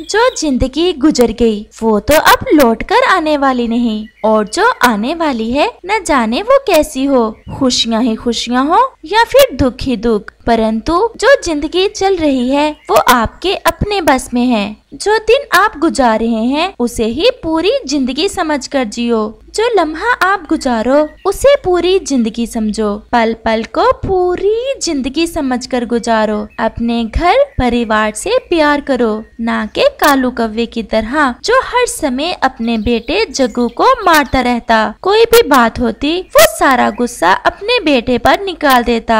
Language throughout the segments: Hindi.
जो जिंदगी गुजर गई वो तो अब लौट कर आने वाली नहीं और जो आने वाली है न जाने वो कैसी हो खुशियाँ ही खुशियाँ हो या फिर दुख ही दुख परंतु जो जिंदगी चल रही है वो आपके अपने बस में है जो दिन आप गुजार रहे हैं उसे ही पूरी जिंदगी समझ कर जियो जो लम्हा आप गुजारो उसे पूरी जिंदगी समझो पल पल को पूरी जिंदगी समझकर गुजारो अपने घर परिवार से प्यार करो ना के कालू कव्वे की तरह जो हर समय अपने बेटे जगू को मारता रहता कोई भी बात होती वो सारा गुस्सा अपने बेटे पर निकाल देता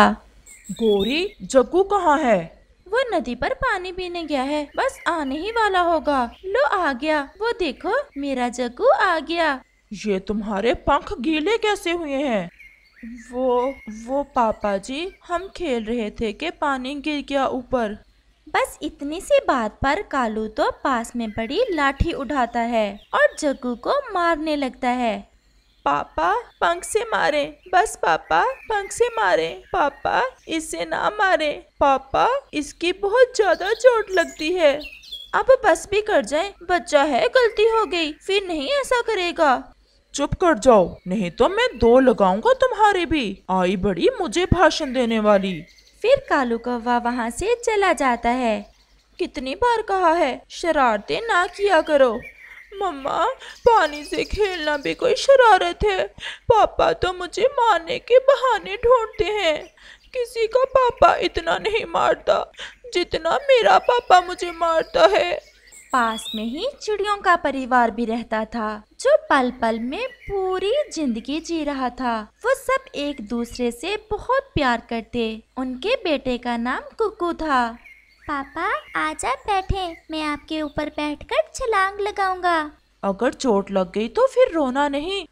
गोरी जगू कहाँ है वो नदी पर पानी पीने गया है बस आने ही वाला होगा लो आ गया वो देखो मेरा जग्गू आ गया ये तुम्हारे पंख गीले कैसे हुए हैं वो वो पापा जी हम खेल रहे थे कि पानी गिर गया ऊपर बस इतनी सी बात पर कालू तो पास में पड़ी लाठी उठाता है और जग्गू को मारने लगता है पापा पंख से मारे बस पापा पंख से मारे पापा इससे ना मारे पापा इसकी बहुत ज्यादा चोट लगती है अब बस भी कर जाए बच्चा है गलती हो गई फिर नहीं ऐसा करेगा चुप कर जाओ नहीं तो मैं दो लगाऊंगा तुम्हारे भी आई बड़ी मुझे भाषण देने वाली फिर कालू कौवा वहाँ से चला जाता है कितनी बार कहा है शरारते ना किया करो मम्मा पानी से खेलना भी कोई शरारत है पापा तो मुझे मारने के बहाने ढूंढते हैं किसी का पापा इतना नहीं मारता जितना मेरा पापा मुझे मारता है पास में ही चिड़ियों का परिवार भी रहता था जो पल पल में पूरी जिंदगी जी रहा था वो सब एक दूसरे से बहुत प्यार करते उनके बेटे का नाम कुकू था पापा आज आप बैठे मैं आपके ऊपर बैठकर छलांग लगाऊंगा अगर चोट लग गई तो फिर रोना नहीं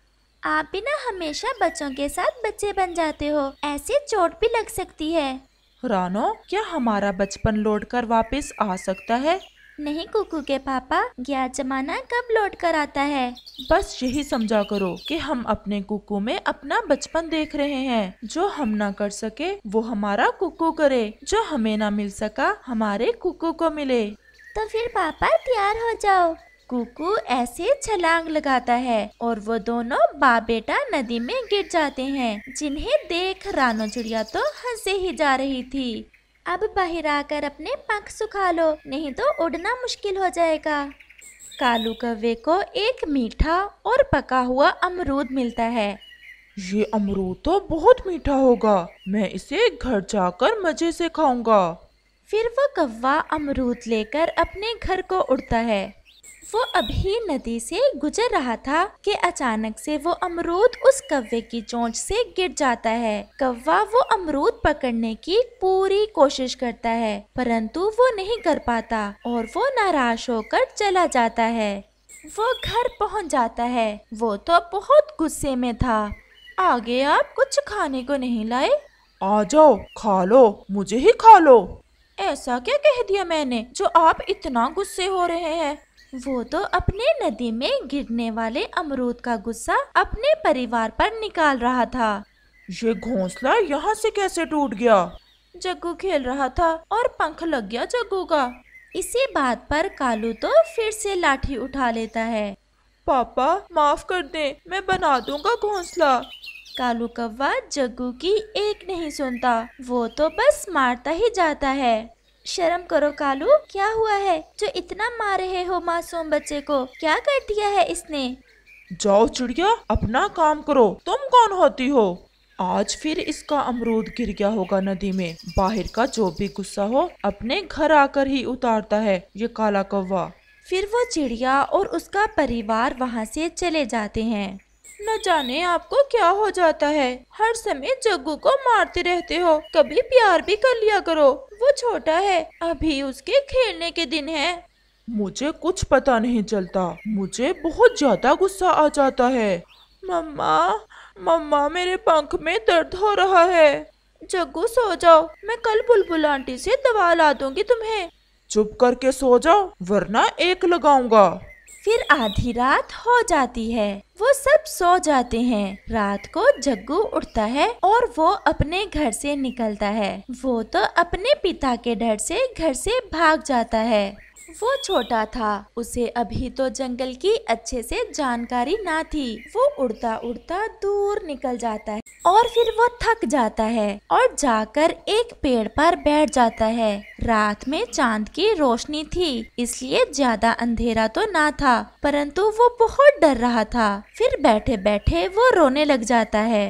आप भी ना हमेशा बच्चों के साथ बच्चे बन जाते हो ऐसे चोट भी लग सकती है रानो क्या हमारा बचपन लौट कर वापस आ सकता है नहीं कुकू के पापा ज्ञात जमाना कब लौट कर आता है बस यही समझा करो कि हम अपने कुकू में अपना बचपन देख रहे हैं जो हम ना कर सके वो हमारा कुकू करे जो हमें ना मिल सका हमारे कुकू को मिले तो फिर पापा तैयार हो जाओ कुकू ऐसे छलांग लगाता है और वो दोनों बाप बेटा नदी में गिर जाते हैं जिन्हें देख रानो चिड़िया तो हंसे ही जा रही थी अब बाहर आकर अपने पंख सुखा लो नहीं तो उड़ना मुश्किल हो जाएगा कालू कव्वे को एक मीठा और पका हुआ अमरूद मिलता है ये अमरूद तो बहुत मीठा होगा मैं इसे घर जाकर मजे से खाऊंगा फिर वो कव्वा अमरूद लेकर अपने घर को उड़ता है वो अभी नदी से गुजर रहा था कि अचानक से वो अमरूद उस कव्वे की चोंच से गिर जाता है कव्वा वो अमरूद पकड़ने की पूरी कोशिश करता है परंतु वो नहीं कर पाता और वो नाराज होकर चला जाता है वो घर पहुंच जाता है वो तो बहुत गुस्से में था आगे आप कुछ खाने को नहीं लाए आ जाओ खा लो मुझे ही खा लो ऐसा क्या कह दिया मैंने जो आप इतना गुस्से हो रहे हैं वो तो अपने नदी में गिरने वाले अमरूद का गुस्सा अपने परिवार पर निकाल रहा था ये घोंसला यहाँ से कैसे टूट गया जग्गू खेल रहा था और पंख लग गया जग्गू का इसी बात पर कालू तो फिर से लाठी उठा लेता है पापा माफ कर दे मैं बना दूंगा घोंसला कालू कौवा जग्गू की एक नहीं सुनता वो तो बस मारता ही जाता है शर्म करो कालू क्या हुआ है जो इतना मार रहे हो मासूम बच्चे को क्या कर दिया है इसने जाओ चिड़िया अपना काम करो तुम कौन होती हो आज फिर इसका अमरूद गिर गया होगा नदी में बाहर का जो भी गुस्सा हो अपने घर आकर ही उतारता है ये काला कौवा फिर वो चिड़िया और उसका परिवार वहाँ से चले जाते हैं न जाने आपको क्या हो जाता है हर समय जग्गू को मारते रहते हो कभी प्यार भी कर लिया करो वो छोटा है अभी उसके खेलने के दिन है मुझे कुछ पता नहीं चलता मुझे बहुत ज्यादा गुस्सा आ जाता है मम्मा मम्मा मेरे पंख में दर्द हो रहा है जग्गू सो जाओ मैं कल बुलबुल आंटी से दवा ला दूंगी तुम्हें चुप करके सो जाओ वरना एक लगाऊंगा फिर आधी रात हो जाती है वो सब सो जाते हैं रात को जग्गू उठता है और वो अपने घर से निकलता है वो तो अपने पिता के डर से घर से भाग जाता है वो छोटा था उसे अभी तो जंगल की अच्छे से जानकारी ना थी वो उड़ता उड़ता दूर निकल जाता है और फिर वो थक जाता है और जाकर एक पेड़ पर बैठ जाता है रात में चांद की रोशनी थी इसलिए ज्यादा अंधेरा तो ना था परंतु वो बहुत डर रहा था फिर बैठे बैठे वो रोने लग जाता है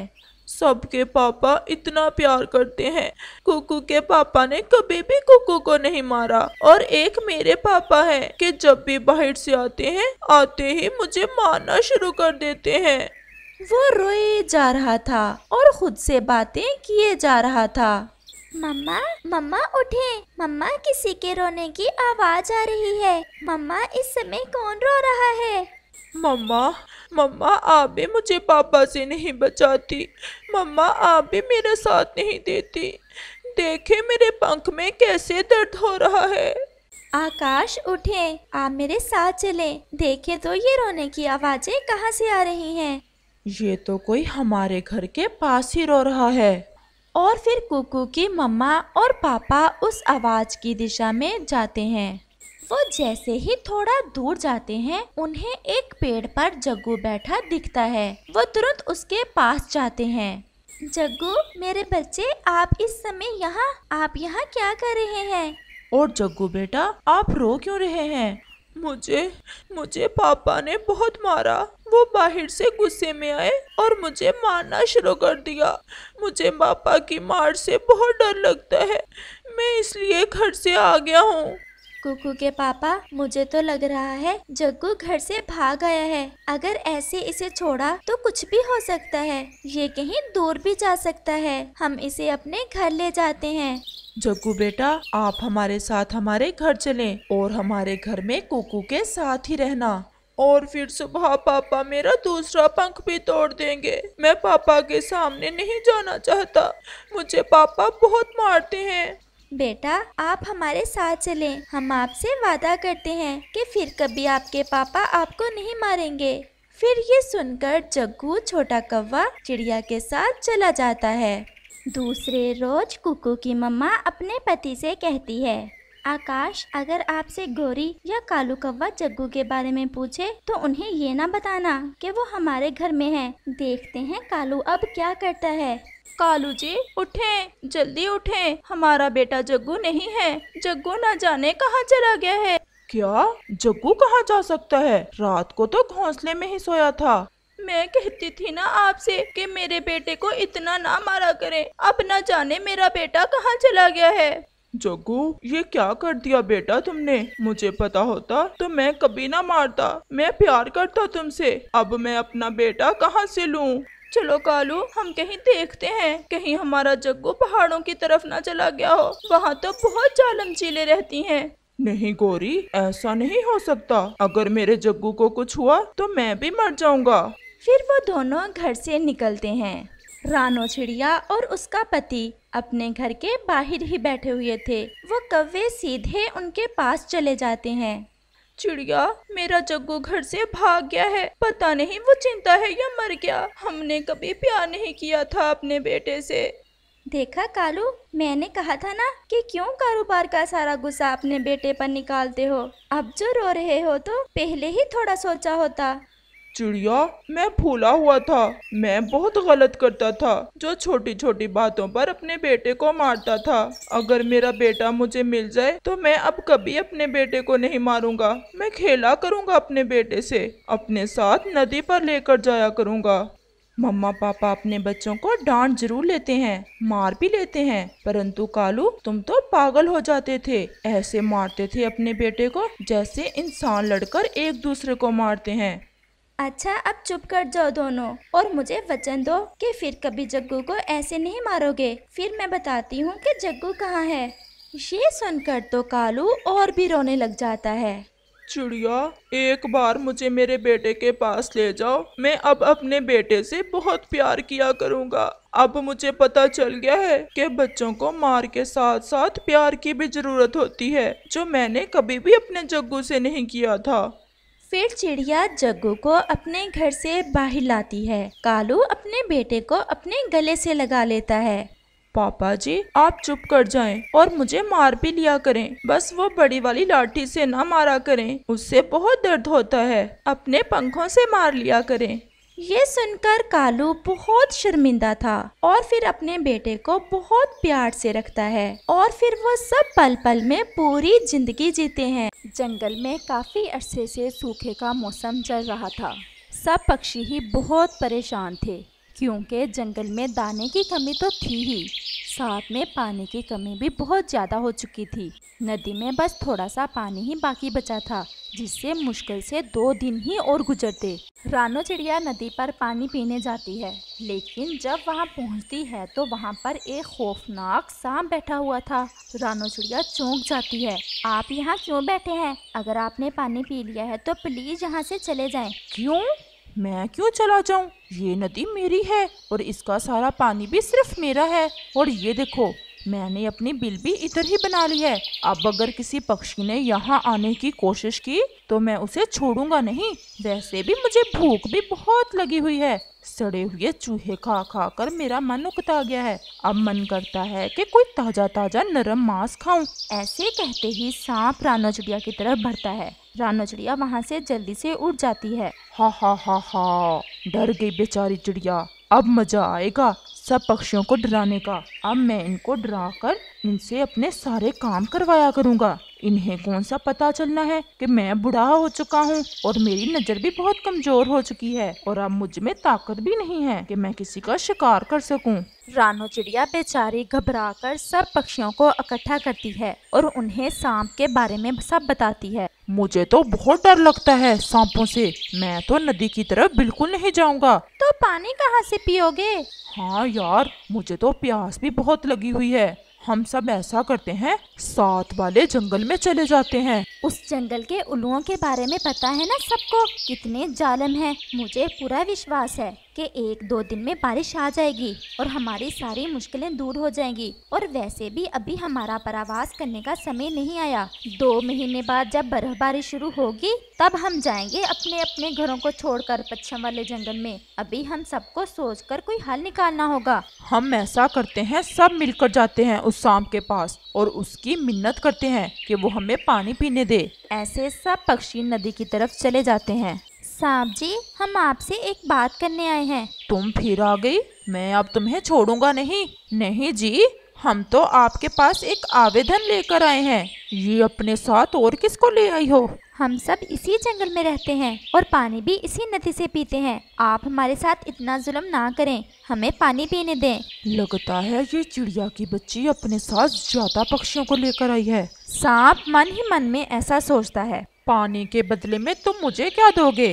सबके पापा इतना प्यार करते हैं कुकू के पापा ने कभी भी कुकू को नहीं मारा और एक मेरे पापा है कि जब भी बाहर से आते हैं आते ही मुझे मारना शुरू कर देते हैं वो रोए जा रहा था और खुद से बातें किए जा रहा था मम्मा मम्मा उठे मम्मा किसी के रोने की आवाज आ रही है मम्मा इस समय कौन रो रहा है मम्मा मम्मा आप भी मुझे पापा से नहीं बचाती मम्मा आप भी मेरा साथ नहीं देती देखे मेरे पंख में कैसे दर्द हो रहा है आकाश उठे आप मेरे साथ चले देखे तो ये रोने की आवाजें कहाँ से आ रही हैं? ये तो कोई हमारे घर के पास ही रो रहा है और फिर कुकू की मम्मा और पापा उस आवाज की दिशा में जाते हैं वो जैसे ही थोड़ा दूर जाते हैं उन्हें एक पेड़ पर जग्गू बैठा दिखता है वो तुरंत उसके पास जाते हैं जग्गू मेरे बच्चे आप इस समय यहाँ आप यहाँ क्या कर रहे हैं और जग्गू बेटा आप रो क्यों रहे हैं मुझे मुझे पापा ने बहुत मारा वो बाहर से गुस्से में आए और मुझे मारना शुरू कर दिया मुझे पापा की मार से बहुत डर लगता है मैं इसलिए घर से आ गया हूँ कुकू के पापा मुझे तो लग रहा है जग्गू घर से भाग गया है अगर ऐसे इसे छोड़ा तो कुछ भी हो सकता है ये कहीं दूर भी जा सकता है हम इसे अपने घर ले जाते हैं जग्गू बेटा आप हमारे साथ हमारे घर चलें और हमारे घर में कुकू के साथ ही रहना और फिर सुबह पापा मेरा दूसरा पंख भी तोड़ देंगे मैं पापा के सामने नहीं जाना चाहता मुझे पापा बहुत मारते हैं बेटा आप हमारे साथ चलें हम आपसे वादा करते हैं कि फिर कभी आपके पापा आपको नहीं मारेंगे फिर ये सुनकर जग्गू छोटा कौवा चिड़िया के साथ चला जाता है दूसरे रोज कुकू की मम्मा अपने पति से कहती है आकाश अगर आपसे गोरी या कालू कौवा जग्गू के बारे में पूछे तो उन्हें ये ना बताना कि वो हमारे घर में है देखते हैं कालू अब क्या करता है कालू जी उठे जल्दी उठे हमारा बेटा जग्गू नहीं है जग्गू न जाने कहाँ चला गया है क्या जग्गू कहाँ जा सकता है रात को तो घोंसले में ही सोया था मैं कहती थी ना आपसे कि मेरे बेटे को इतना ना मारा करें अब न जाने मेरा बेटा कहाँ चला गया है जग्गू ये क्या कर दिया बेटा तुमने मुझे पता होता तो मैं कभी ना मारता मैं प्यार करता तुमसे अब मैं अपना बेटा कहाँ से लूँ चलो कालू हम कहीं देखते हैं कहीं हमारा जग्गू पहाड़ों की तरफ ना चला गया हो वहाँ तो बहुत जालम चीले रहती हैं नहीं गोरी ऐसा नहीं हो सकता अगर मेरे जग्गू को कुछ हुआ तो मैं भी मर जाऊंगा फिर वो दोनों घर से निकलते हैं रानो चिड़िया और उसका पति अपने घर के बाहर ही बैठे हुए थे वो कव्वे सीधे उनके पास चले जाते हैं चिड़िया मेरा जग्गू घर से भाग गया है पता नहीं वो चिंता है या मर गया हमने कभी प्यार नहीं किया था अपने बेटे से देखा कालू मैंने कहा था ना कि क्यों कारोबार का सारा गुस्सा अपने बेटे पर निकालते हो अब जो रो रहे हो तो पहले ही थोड़ा सोचा होता चिड़िया मैं फूला हुआ था मैं बहुत गलत करता था जो छोटी छोटी बातों पर अपने बेटे को मारता था अगर मेरा बेटा मुझे मिल जाए तो मैं अब कभी अपने बेटे को नहीं मारूंगा मैं खेला करूंगा अपने बेटे से अपने साथ नदी पर लेकर जाया करूंगा मम्मा पापा अपने बच्चों को डांट जरूर लेते हैं मार भी लेते हैं परंतु कालू तुम तो पागल हो जाते थे ऐसे मारते थे अपने बेटे को जैसे इंसान लड़कर एक दूसरे को मारते हैं अच्छा अब चुप कर जाओ दोनों और मुझे वचन दो कि फिर कभी जग्गू को ऐसे नहीं मारोगे फिर मैं बताती हूँ कि जग्गू कहाँ है ये सुनकर तो कालू और भी रोने लग जाता है चिड़िया एक बार मुझे मेरे बेटे के पास ले जाओ मैं अब अपने बेटे से बहुत प्यार किया करूँगा अब मुझे पता चल गया है कि बच्चों को मार के साथ साथ प्यार की भी जरूरत होती है जो मैंने कभी भी अपने जग्गू से नहीं किया था फिर चिड़िया जग्गू को अपने घर से बाहर लाती है कालू अपने बेटे को अपने गले से लगा लेता है पापा जी आप चुप कर जाएं और मुझे मार भी लिया करें बस वो बड़ी वाली लाठी से ना मारा करें उससे बहुत दर्द होता है अपने पंखों से मार लिया करें ये सुनकर कालू बहुत शर्मिंदा था और फिर अपने बेटे को बहुत प्यार से रखता है और फिर वो सब पल पल में पूरी जिंदगी जीते हैं जंगल में काफी अरसे से सूखे का मौसम चल रहा था सब पक्षी ही बहुत परेशान थे क्योंकि जंगल में दाने की कमी तो थी ही साथ में पानी की कमी भी बहुत ज़्यादा हो चुकी थी नदी में बस थोड़ा सा पानी ही बाकी बचा था जिससे मुश्किल से दो दिन ही और गुजरते रानो चिड़िया नदी पर पानी पीने जाती है लेकिन जब वहाँ पहुँचती है तो वहाँ पर एक खौफनाक सांप बैठा हुआ था रानो चिड़िया चौंक जाती है आप यहाँ क्यों बैठे हैं अगर आपने पानी पी लिया है तो प्लीज़ यहाँ से चले जाएं क्यों मैं क्यों चला जाऊं? ये नदी मेरी है और इसका सारा पानी भी सिर्फ मेरा है और ये देखो मैंने अपनी बिल भी इधर ही बना ली है अब अगर किसी पक्षी ने यहाँ आने की कोशिश की तो मैं उसे छोड़ूंगा नहीं वैसे भी मुझे भूख भी बहुत लगी हुई है सड़े हुए चूहे खा खा कर मेरा मन उकता गया है अब मन करता है कि कोई ताजा ताजा नरम मांस खाऊं। ऐसे कहते ही सांप राना चिड़िया की तरफ बढ़ता है राना चिड़िया वहाँ से जल्दी से उड़ जाती है हा हा हा हा डर गई बेचारी चिड़िया अब मजा आएगा सब पक्षियों को डराने का अब मैं इनको डरा कर इनसे अपने सारे काम करवाया करूँगा इन्हें कौन सा पता चलना है कि मैं बुढ़ा हो चुका हूँ और मेरी नज़र भी बहुत कमजोर हो चुकी है और अब मुझ में ताकत भी नहीं है कि मैं किसी का शिकार कर सकूँ रानो चिड़िया बेचारी घबरा कर सब पक्षियों को इकट्ठा करती है और उन्हें सांप के बारे में सब बताती है मुझे तो बहुत डर लगता है सांपों से मैं तो नदी की तरफ बिल्कुल नहीं जाऊंगा तो पानी कहाँ से पियोगे हाँ यार मुझे तो प्यास भी बहुत लगी हुई है हम सब ऐसा करते हैं साथ वाले जंगल में चले जाते हैं उस जंगल के उल्लुओं के बारे में पता है ना सबको कितने जालम हैं मुझे पूरा विश्वास है के एक दो दिन में बारिश आ जाएगी और हमारी सारी मुश्किलें दूर हो जाएंगी और वैसे भी अभी हमारा परावास करने का समय नहीं आया दो महीने बाद जब बर्फबारी शुरू होगी तब हम जाएंगे अपने अपने घरों को छोड़कर पश्चिम वाले जंगल में अभी हम सबको सोचकर कोई हल निकालना होगा हम ऐसा करते हैं सब मिलकर जाते हैं उस शाम के पास और उसकी मिन्नत करते हैं कि वो हमें पानी पीने दे ऐसे सब पक्षी नदी की तरफ चले जाते हैं सांप जी हम आपसे एक बात करने आए हैं तुम फिर आ गई मैं अब तुम्हें छोड़ूंगा नहीं नहीं जी हम तो आपके पास एक आवेदन लेकर आए हैं ये अपने साथ और किसको ले आई हो हम सब इसी जंगल में रहते हैं और पानी भी इसी नदी से पीते हैं आप हमारे साथ इतना जुल्म ना करें हमें पानी पीने दें लगता है ये चिड़िया की बच्ची अपने साथ ज्यादा पक्षियों को लेकर आई है सांप मन ही मन में ऐसा सोचता है पानी के बदले में तुम मुझे क्या दोगे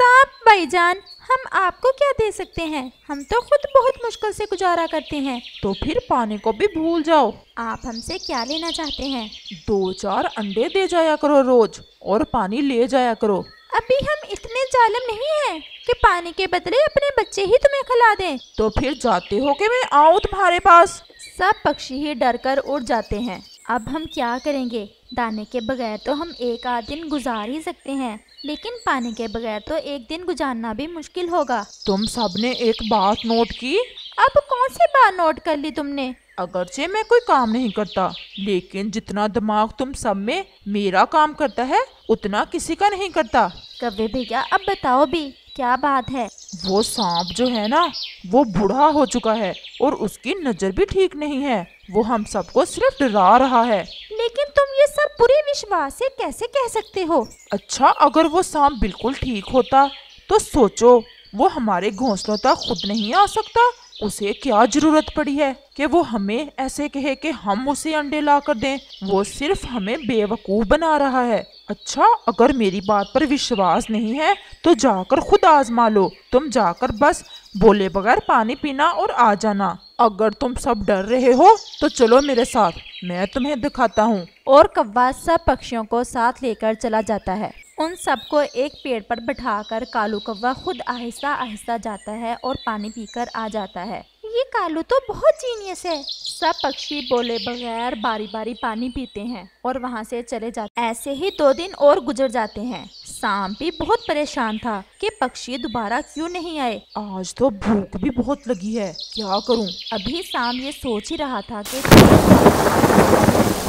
भाई भाईजान हम आपको क्या दे सकते हैं हम तो खुद बहुत मुश्किल से गुजारा करते हैं तो फिर पानी को भी भूल जाओ आप हमसे क्या लेना चाहते हैं दो चार अंडे दे जाया करो रोज और पानी ले जाया करो अभी हम इतने जालम नहीं है कि पानी के बदले अपने बच्चे ही तुम्हें खिला दें। तो फिर जाते हो कि मैं आऊँ तुम्हारे पास सब पक्षी ही डर कर उड़ जाते हैं अब हम क्या करेंगे दाने के बगैर तो हम एक आध दिन गुजार ही सकते हैं लेकिन पानी के बगैर तो एक दिन गुजारना भी मुश्किल होगा तुम सब ने एक बात नोट की अब कौन सी बात नोट कर ली तुमने अगरचे मैं कोई काम नहीं करता लेकिन जितना दिमाग तुम सब में मेरा काम करता है उतना किसी का नहीं करता कभी भैया अब बताओ भी क्या बात है वो सांप जो है ना वो बूढ़ा हो चुका है और उसकी नजर भी ठीक नहीं है वो हम सबको सिर्फ डरा रहा है लेकिन तुम ये सब पूरे विश्वास से कैसे कह सकते हो अच्छा अगर वो सांप बिल्कुल ठीक होता तो सोचो वो हमारे घोंसलों तक खुद नहीं आ सकता उसे क्या जरूरत पड़ी है कि वो हमें ऐसे कहे कि हम उसे अंडे ला कर दें वो सिर्फ हमें बेवकूफ बना रहा है अच्छा अगर मेरी बात पर विश्वास नहीं है तो जाकर खुद आजमा लो तुम जाकर बस बोले बगैर पानी पीना और आ जाना अगर तुम सब डर रहे हो तो चलो मेरे साथ मैं तुम्हें दिखाता हूँ और कव्वा सब पक्षियों को साथ लेकर चला जाता है उन सबको एक पेड़ पर बिठाकर कालू कव्वा खुद आहिस्ता आहिस्ता जाता है और पानी पीकर आ जाता है ये कालू तो बहुत जीनियस है सब पक्षी बोले बगैर बारी बारी पानी पीते हैं और वहाँ से चले जाते ऐसे ही दो दिन और गुजर जाते हैं शाम भी बहुत परेशान था कि पक्षी दोबारा क्यों नहीं आए आज तो भूख भी बहुत लगी है क्या करूं? अभी शाम ये सोच ही रहा था कि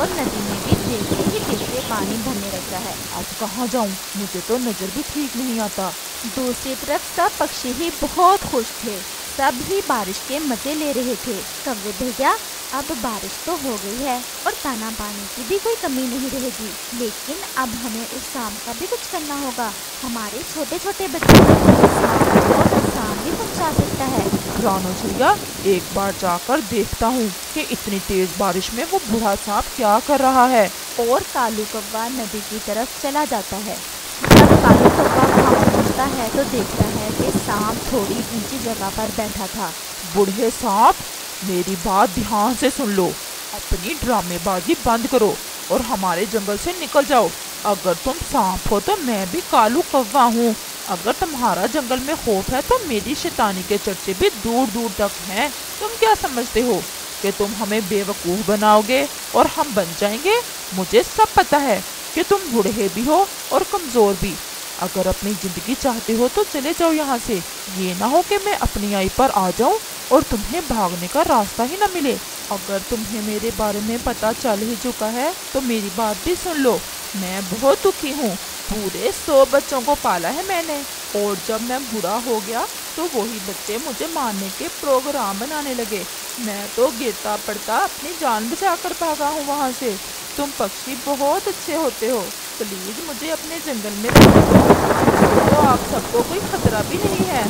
और नदी में भी देखते ही देखते पानी भरने लगता है अब कहाँ जाऊँ मुझे तो नजर भी ठीक नहीं आता दूसरी तरफ सब पक्षी ही बहुत खुश थे सब ही बारिश के मजे ले रहे थे कवे भैया अब बारिश तो हो गई है और ताना पानी की भी कोई कमी नहीं रहेगी लेकिन अब हमें उस काम का भी कुछ करना होगा हमारे छोटे छोटे बच्चे और पहुँचा सकता है रानो चिड़िया एक बार जाकर देखता हूँ कि इतनी तेज बारिश में वो बूढ़ा सांप क्या कर रहा है और कालू कब्बा नदी की तरफ चला जाता है जब कालू कब्बा वहाँ पहुँचता है तो देखता है कि सांप थोड़ी ऊंची जगह पर बैठा था बूढ़े सांप मेरी बात ध्यान से सुन लो अपनी ड्रामेबाजी बंद करो और हमारे जंगल से निकल जाओ अगर तुम सांप हो तो मैं भी कालू कौवा हूँ अगर तुम्हारा जंगल में खौफ है तो मेरी शैतानी के चर्चे भी दूर दूर तक हैं तुम क्या समझते हो कि तुम हमें बेवकूफ़ बनाओगे और हम बन जाएंगे मुझे सब पता है कि तुम बूढ़े भी हो और कमज़ोर भी अगर अपनी ज़िंदगी चाहते हो तो चले जाओ यहाँ से ये ना हो कि मैं अपनी आई पर आ जाऊँ और तुम्हें भागने का रास्ता ही न मिले अगर तुम्हें मेरे बारे में पता चल ही चुका है तो मेरी बात भी सुन लो मैं बहुत दुखी हूँ पूरे सौ बच्चों को पाला है मैंने और जब मैं बुरा हो गया तो वही बच्चे मुझे मारने के प्रोग्राम बनाने लगे मैं तो गिरता पड़ता अपनी जान बचा कर भागा हूँ वहाँ से तुम पक्षी बहुत अच्छे होते हो प्लीज मुझे अपने जंगल में रहने तो आप सबको कोई खतरा भी नहीं है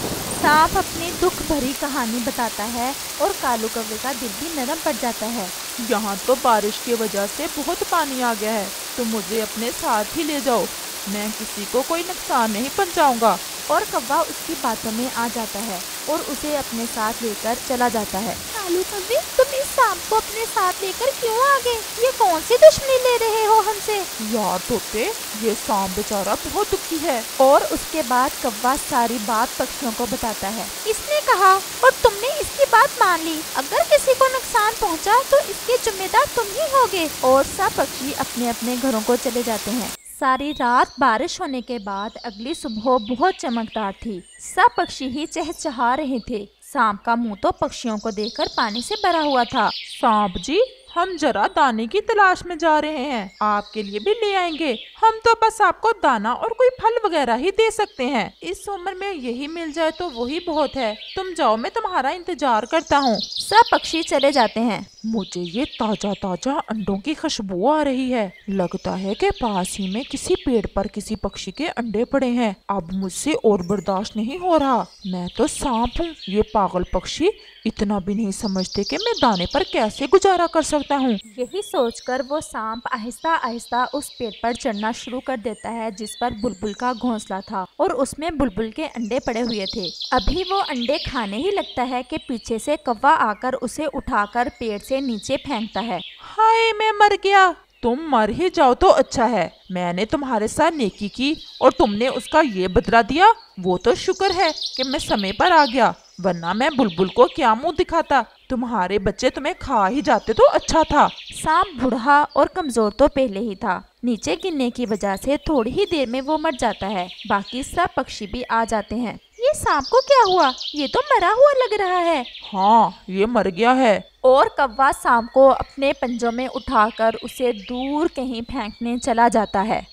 सांप अपनी दुख भरी कहानी बताता है और कालू कव्य का दिल भी नरम पड़ जाता है यहाँ तो बारिश की वजह से बहुत पानी आ गया है तुम तो मुझे अपने साथ ही ले जाओ मैं किसी को कोई नुकसान नहीं पहुँचाऊँगा और कौवा उसकी बातों में आ जाता है और उसे अपने साथ लेकर चला जाता है कालू कौवे तुम इस सांप को अपने साथ लेकर क्यों आ गए ये कौन सी दुश्मनी ले रहे हो हमसे यार तोते ये सांप बेचारा बहुत दुखी है और उसके बाद कौवा सारी बात पक्षियों को बताता है इसने कहा और तुमने इसकी बात मान ली अगर किसी को नुकसान पहुँचा तो इसके जिम्मेदार तुम ही होगे और सब पक्षी अपने अपने घरों को चले जाते हैं सारी रात बारिश होने के बाद अगली सुबह बहुत चमकदार थी सब पक्षी ही चहचहा रहे थे सांप का मुंह तो पक्षियों को देखकर पानी से भरा हुआ था सांप जी हम जरा दाने की तलाश में जा रहे हैं आपके लिए भी ले आएंगे हम तो बस आपको दाना और कोई फल वगैरह ही दे सकते हैं इस उम्र में यही मिल जाए तो वही बहुत है तुम जाओ मैं तुम्हारा इंतजार करता हूँ सब पक्षी चले जाते हैं मुझे ये ताज़ा ताज़ा अंडों की खुशबू आ रही है लगता है कि पास ही में किसी पेड़ पर किसी पक्षी के अंडे पड़े हैं अब मुझसे और बर्दाश्त नहीं हो रहा मैं तो सांप हूँ ये पागल पक्षी इतना भी नहीं समझते कि मैं दाने पर कैसे गुजारा कर सकता हूँ यही सोचकर वो सांप आहिस्ता आहिस्ता उस पेड़ पर चढ़ना शुरू कर देता है जिस पर बुलबुल का घोंसला था और उसमें बुलबुल के अंडे पड़े हुए थे अभी वो अंडे खाने ही लगता है की पीछे से कौवा आकर उसे उठा पेड़ उसे नीचे फेंकता है हाय मैं मर गया तुम मर ही जाओ तो अच्छा है मैंने तुम्हारे साथ नेकी की और तुमने उसका ये बदला दिया वो तो शुक्र है कि मैं समय पर आ गया वरना मैं बुलबुल को क्या मुंह दिखाता तुम्हारे बच्चे तुम्हें खा ही जाते तो अच्छा था सांप बूढ़ा और कमजोर तो पहले ही था नीचे गिरने की वजह से थोड़ी ही देर में वो मर जाता है बाकी सब पक्षी भी आ जाते हैं ये सांप को क्या हुआ ये तो मरा हुआ लग रहा है हाँ ये मर गया है और कौवा सांप को अपने पंजों में उठाकर उसे दूर कहीं फेंकने चला जाता है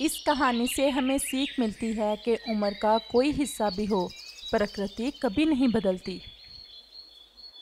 इस कहानी से हमें सीख मिलती है कि उम्र का कोई हिस्सा भी हो प्रकृति कभी नहीं बदलती